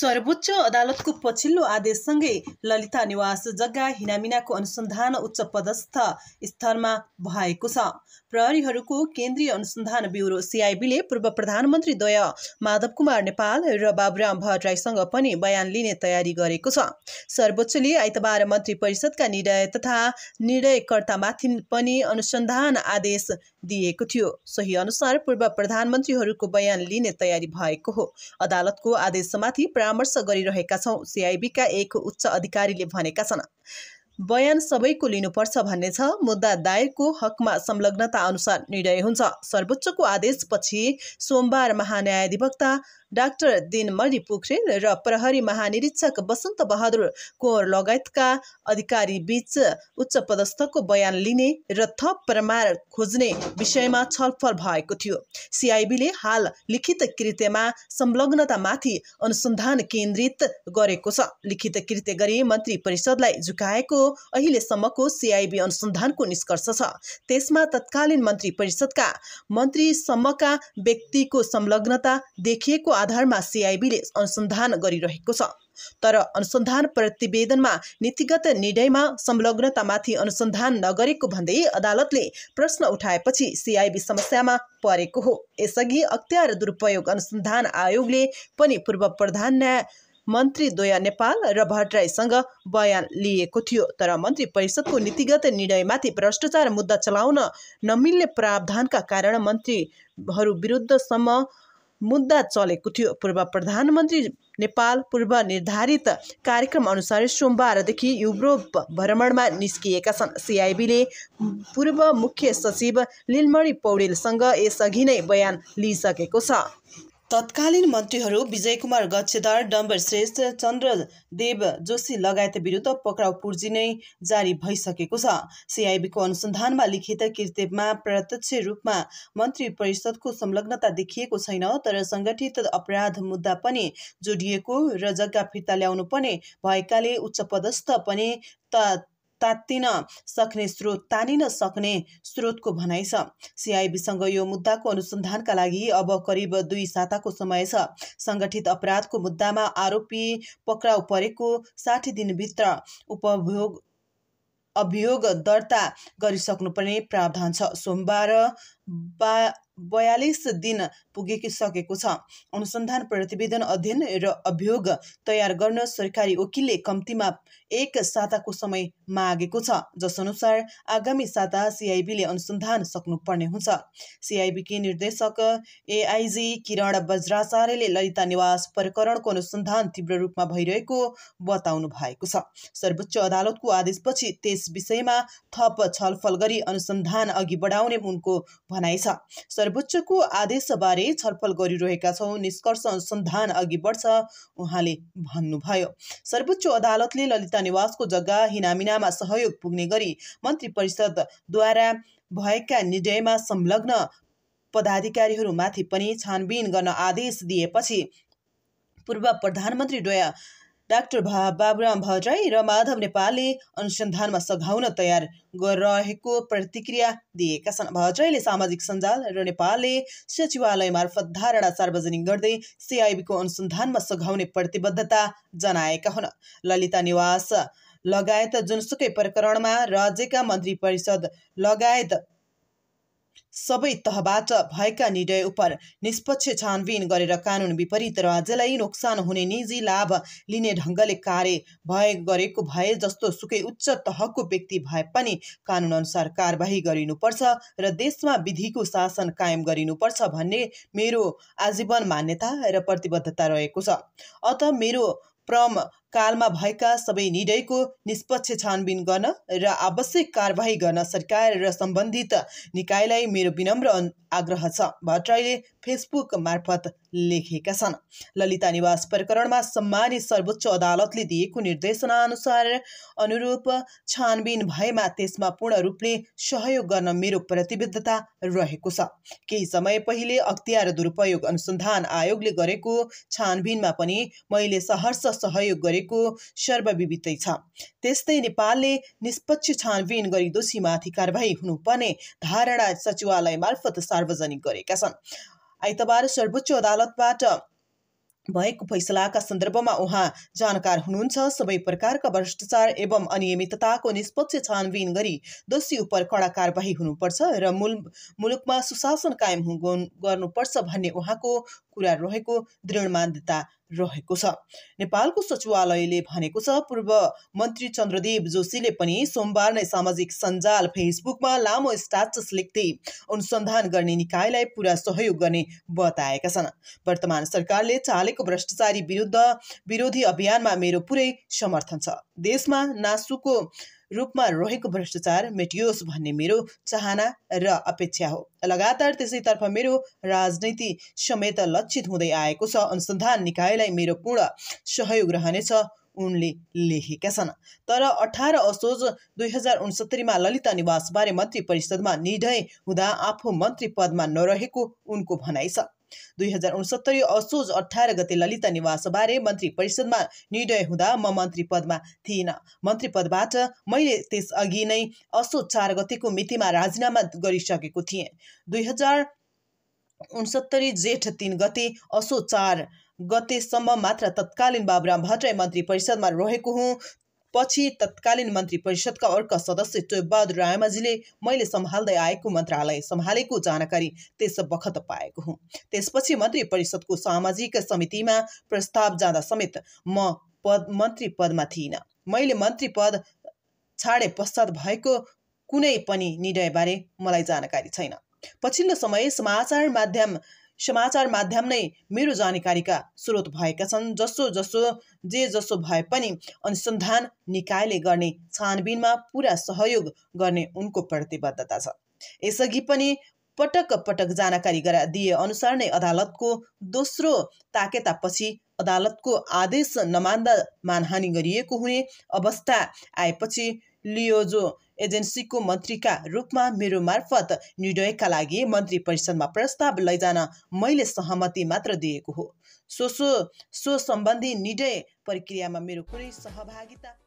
सर्वोच्च अदालतको पछिल्लो आदेशसँगै ललिता निवास जग्गा हिनामिनाको अनुसन्धान उच्च पदस्थ स्थलमा भएको छ प्रहरीहरूको केन्द्रीय अनुसन्धान ब्युरो सिआइबीले पूर्व प्रधानमन्त्री प्रधानमन्त्रीद्वय माधव कुमार नेपाल र बाबुराम भट्टराईसँग पनि बयान लिने तयारी गरेको छ सर्वोच्चले आइतबार मन्त्री परिषदका निर्णय तथा निर्णयकर्तामाथि पनि अनुसन्धान आदेश दिएको थियो सोही अनुसार पूर्व प्रधानमन्त्रीहरूको बयान लिने तयारी भएको हो अदालतको आदेशमाथि परामर्श गरिरहेका छौँ सिआइबीका एक उच्च अधिकारीले भनेका छन् बयान सबैको लिनुपर्छ भन्ने छ मुद्दा दायरको हकमा संलग्नता अनुसार निर्णय हुन्छ सर्वोच्चको आदेशपछि सोमबार महान्यायाधिवक्ता डाक्टर दिनमणि पोखरेल र प्रहरी महानिरीक्षक बसन्त बहादुर कुँवर लगायतका अधिकारी बीच उच्च पदस्थको बयान लिने र थप प्रमाण खोज्ने विषयमा छलफल भएको थियो सिआइबीले हाल लिखित कृत्यमा संलग्नतामाथि अनुसन्धान केन्द्रित गरेको छ लिखित कृत्य गरी मन्त्री परिषदलाई झुकाएको अहिलेसम्मको सिआइबी अनुसन्धानको निष्कर्ष छ त्यसमा तत्कालीन मन्त्री परिषदका मन्त्रीसम्मका व्यक्तिको संलग्नता देखिएको आधारमा सिआइबीले अनुसन्धान गरिरहेको छ तर अनुसन्धान प्रतिवेदनमा नीतिगत निर्णयमा संलग्नतामाथि अनुसन्धान नगरेको भन्दै अदालतले प्रश्न उठाएपछि सिआइबी समस्यामा परेको हो यसअघि अख्तियार दुरुपयोग अनुसन्धान आयोगले पनि पूर्व प्रधान न्याय मन्त्रीद्वय नेपाल र भट्टराईसँग बयान लिएको थियो तर मन्त्री परिषदको नीतिगत निर्णयमाथि भ्रष्टाचार मुद्दा चलाउन नमिल्ने प्रावधानका कारण मन्त्रीहरू विरुद्धसम्म मुद्दा चलेको थियो पूर्व प्रधानमन्त्री नेपाल पूर्व निर्धारित कार्यक्रम अनुसार सोमबारदेखि युरोप भ्रमणमा निस्किएका छन् सिआइबीले पूर्व मुख्य सचिव लिलमणि पौडेलसँग यसअघि नै बयान लिइसकेको छ तत्कालीन मन्त्रीहरू विजय कुमार गच्छेदार डम्बर श्रेष्ठ चन्द्रदेव जोशी लगायत विरुद्ध पक्राउ पुर्जी नै जारी भइसकेको छ सिआइबीको अनुसन्धानमा लिखित कृतेपमा प्रत्यक्ष रूपमा मन्त्री परिषदको संलग्नता देखिएको छैन तर सङ्गठित अपराध मुद्दा पनि जोडिएको र जग्गा फिर्ता ल्याउनु पर्ने भएकाले उच्च पदस्थ पनि तात्तिन सक्ने स्रोत तानिन सक्ने स्रोतको भनाइ छ सिआइबीसँग यो मुद्दाको अनुसन्धानका लागि अब करिब दुई साताको समय छ सङ्गठित अपराधको मुद्दामा आरोपी पक्राउ परेको साठी दिनभित्र उपभोग अभियोग दर्ता गरिसक्नुपर्ने प्रावधान छ सोमबार बा बयालिस दिन पुगिसकेको छ अनुसन्धान प्रतिवेदन अध्ययन र अभियोग तयार गर्न सरकारी वकिलले कम्तीमा एक साताको समय मागेको छ जसअनुसार आगामी साता सिआइबीले अनुसन्धान सक्नुपर्ने हुन्छ सिआइबीकी निर्देशक एआइजी किरण बज्राचार्यले ललिता निवास प्रकरणको अनुसन्धान तीव्र रूपमा भइरहेको बताउनु भएको छ सर्वोच्च अदालतको आदेशपछि त्यस विषयमा थप छलफल गरी अनुसन्धान अघि बढाउने उनको भनाइ छ सर्वोच्चको आदेशबारे छलफल गरिरहेका छौँ निष्कर्ष अनुसन्धान अघि बढ्छ उहाँले भन्नुभयो सर्वोच्च अदालतले ललिता निवासको जग्गा हिनामिनामा सहयोग पुग्ने गरी मन्त्री परिषदद्वारा भएका निर्णयमा संलग्न पदाधिकारीहरूमाथि पनि छानबिन गर्न आदेश दिएपछि पूर्व प्रधानमन्त्री डोया डाक्टर भा बाबुराम भट्टराई र माधव नेपालले अनुसन्धानमा सघाउन तयार गरिरहेको प्रतिक्रिया दिएका छन् भट्टराईले सामाजिक सञ्जाल र नेपालले सचिवालय मार्फत धारणा सार्वजनिक गर्दै सिआइबीको अनुसन्धानमा सघाउने प्रतिबद्धता जनाएका हुन् ललिता निवास लगायत जुनसुकै प्रकरणमा राज्यका मन्त्री परिषद लगायत सबै तहबाट भएका निर्णय उप निष्पक्ष छानबिन गरेर कानुन विपरीत राज्यलाई नोक्सान हुने निजी लाभ लिने ढङ्गले कार्य भए गरेको भए जस्तो सुकै उच्च तहको व्यक्ति भए पनि कानुनअनुसार कारवाही गरिनुपर्छ र देशमा विधिको शासन कायम गरिनुपर्छ भन्ने मेरो आजीवन मान्यता र प्रतिबद्धता रहेको छ अत मेरो प्रम कालमा भएका सबै निर्णयको निष्पक्ष छानबिन गर्न र आवश्यक कारवाही गर्न सरकार र सम्बन्धित निकायलाई मेरो विनम्र आग्रह छ भट्टराईले फेसबुक मार्फत लेखेका छन् ललिता निवास प्रकरणमा सम्मानित सर्वोच्च अदालतले दिएको अनुसार अनुरूप छानबिन भएमा त्यसमा पूर्ण रूपले सहयोग गर्न मेरो प्रतिबद्धता रहेको छ केही समय पहिले अख्तियार दुरुपयोग अनुसन्धान आयोगले गरेको छानबिनमा पनि मैले सहर्ष सहयोग गरेँ गरेको सर्वविदितै छ त्यस्तै नेपालले निष्पक्ष छानबिन गरी दोषीमाथि कारवाही हुनुपर्ने धारणा सचिवालय मार्फत सार्वजनिक गरेका छन् आइतबार सर्वोच्च अदालतबाट भएको फैसलाका सन्दर्भमा उहाँ जानकार हुनुहुन्छ सबै प्रकारका भ्रष्टाचार एवं अनियमितताको निष्पक्ष छानबिन गरी दोषी उप कडा कारवाही हुनुपर्छ र मुल मुलुकमा सुशासन कायम गर्नुपर्छ भन्ने उहाँको कुरा रहेको दृढ मान्यता रहेको छ नेपालको सचिवालयले भनेको छ पूर्व मन्त्री चन्द्रदेव जोशीले पनि सोमबार नै सामाजिक सञ्जाल फेसबुकमा लामो स्ट्याटस लेख्दै अनुसन्धान गर्ने निकायलाई पुरा सहयोग गर्ने बताएका छन् वर्तमान सरकारले चालेको भ्रष्टाचारी विरुद्ध विरोधी अभियानमा मेरो पुरै समर्थन छ देशमा नासुको रूपमा रहेको भ्रष्टाचार मेटियोस् भन्ने मेरो चाहना र अपेक्षा हो लगातार त्यसैतर्फ मेरो राजनीति समेत लक्षित हुँदै आएको छ अनुसन्धान निकायलाई मेरो पूर्ण सहयोग रहनेछ उनले लेखेका छन् तर अठार असोज दुई हजार उन्सत्तरीमा ललिता निवासबारे मन्त्री परिषदमा निर्णय हुँदा आफू मन्त्री पदमा नरहेको उनको भनाइ छ दुई हजार उनसत्तरी असोज अठार गते ललिता निवासबारे मन्त्री परिषदमा निर्णय हुँदा म मन्त्री पदमा थिइनँ मन्त्री पदबाट मैले त्यसअघि नै असोज चार गतेको मितिमा राजीनामा गरिसकेको थिएँ दुई हजार उनसत्तरी जेठ तिन गते असो चार गतेसम्म मात्र तत्कालीन बाबुराम भट्टराई मन्त्री परिषदमा रहेको हुँ पछि तत्कालीन मन्त्री परिषदका अर्का सदस्य टोबहादुर रायमाझीले मैले सम्हाल्दै आएको मन्त्रालय सम्हालेको जानकारी त्यस बखत पाएको हुँ त्यसपछि मन्त्री परिषदको सामाजिक समितिमा प्रस्ताव जाँदा समेत म पद मन्त्री पदमा थिइनँ मैले मन्त्री पद छाडे पश्चात भएको कुनै पनि निर्णयबारे मलाई जानकारी छैन पछिल्लो समय समाचार माध्यम समाचार माध्यम नै मेरो जानकारीका स्रोत भएका छन् जसो जसो जे जसो भए पनि अनुसन्धान निकायले गर्ने छानबिनमा पुरा सहयोग गर्ने उनको प्रतिबद्धता छ यसअघि पनि पटक पटक जानकारी गरा दिए अनुसार नै अदालतको दोस्रो ताकेतापछि अदालतको आदेश नमान्दा मानहानि गरिएको हुने अवस्था आएपछि लियोजो एजेन्सीको मन्त्रीका रूपमा मेरो मार्फत निर्णयका लागि मन्त्री परिषदमा प्रस्ताव लैजान मैले सहमति मात्र दिएको हो सो सो सो सम्बन्धी निर्णय प्रक्रियामा मेरो कुनै सहभागिता